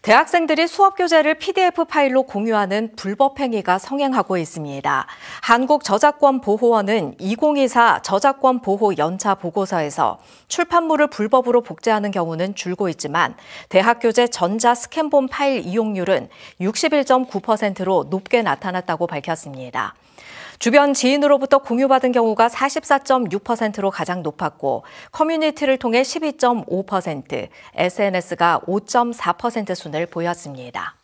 대학생들이 수업 교재를 PDF 파일로 공유하는 불법 행위가 성행하고 있습니다. 한국저작권보호원은 2024 저작권 보호 연차 보고서에서 출판물을 불법으로 복제하는 경우는 줄고 있지만 대학 교재 전자 스캔본 파일 이용률은 61.9%로 높게 나타났다고 밝혔습니다. 주변 지인으로부터 공유받은 경우가 44.6%로 가장 높았고 커뮤니티를 통해 12.5%, SNS가 5.4% 수준을 보였습니다.